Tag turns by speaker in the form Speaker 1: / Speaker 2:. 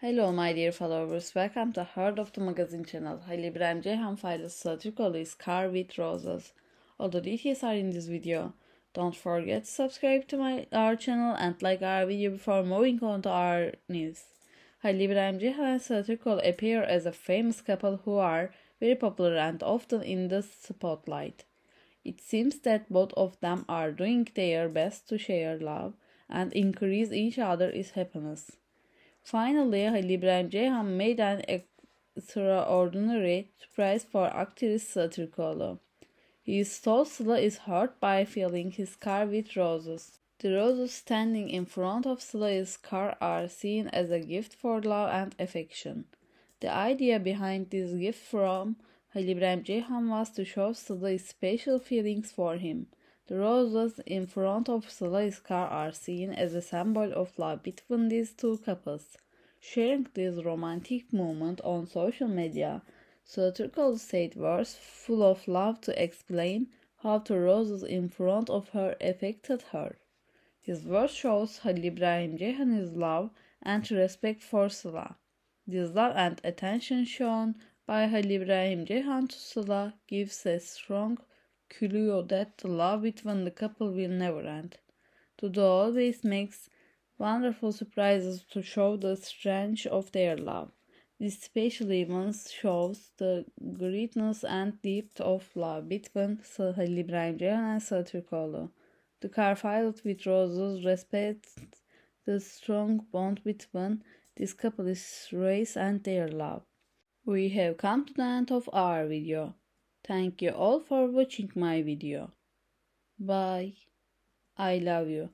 Speaker 1: Hello my dear followers, welcome to Heart of the Magazine channel. Halil İbrahim Ceyhan Faiz Türkoğlu is Car with Roses. All the details are in this video. Don't forget to subscribe to my our channel and like our video before moving on to our news. Halil İbrahim Ceyhan and Sıla appear as a famous couple who are very popular and often in the spotlight. It seems that both of them are doing their best to share love and increase each other's happiness. Finally, Libran Ceyhan made an extraordinary surprise for actress Sıla Türkoğlu. He saw is hurt by filling his car with roses. The roses standing in front of Slay's car are seen as a gift for love and affection. The idea behind this gift from Halil Ceyhan was to show Slay special feelings for him. The roses in front of Slay's car are seen as a symbol of love between these two couples. Sharing this romantic moment on social media, Satirical said words full of love to explain how the roses in front of her affected her. His words shows Halil Ibrahim Jehan's love and respect for Sıla. This love and attention shown by Halil Ibrahim Jehan to Sıla gives a strong clue that the love between the couple will never end. Dodo always makes wonderful surprises to show the strength of their love. This special event shows the greatness and depth of love between Sahil İbrahim Ceyhan and Satürkoğlu. The car filled with roses respects the strong bond between this couple's race and their love. We have come to the end of our video. Thank you all for watching my video. Bye. I love you.